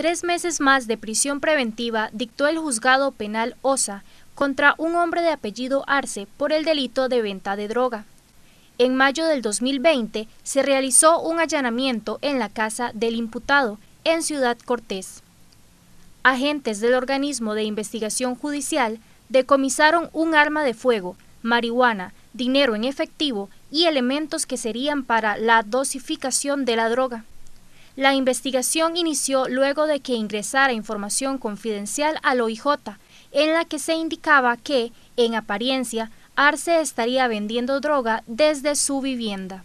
Tres meses más de prisión preventiva dictó el juzgado penal OSA contra un hombre de apellido Arce por el delito de venta de droga. En mayo del 2020 se realizó un allanamiento en la casa del imputado en Ciudad Cortés. Agentes del organismo de investigación judicial decomisaron un arma de fuego, marihuana, dinero en efectivo y elementos que serían para la dosificación de la droga. La investigación inició luego de que ingresara información confidencial al OIJ, en la que se indicaba que, en apariencia, Arce estaría vendiendo droga desde su vivienda.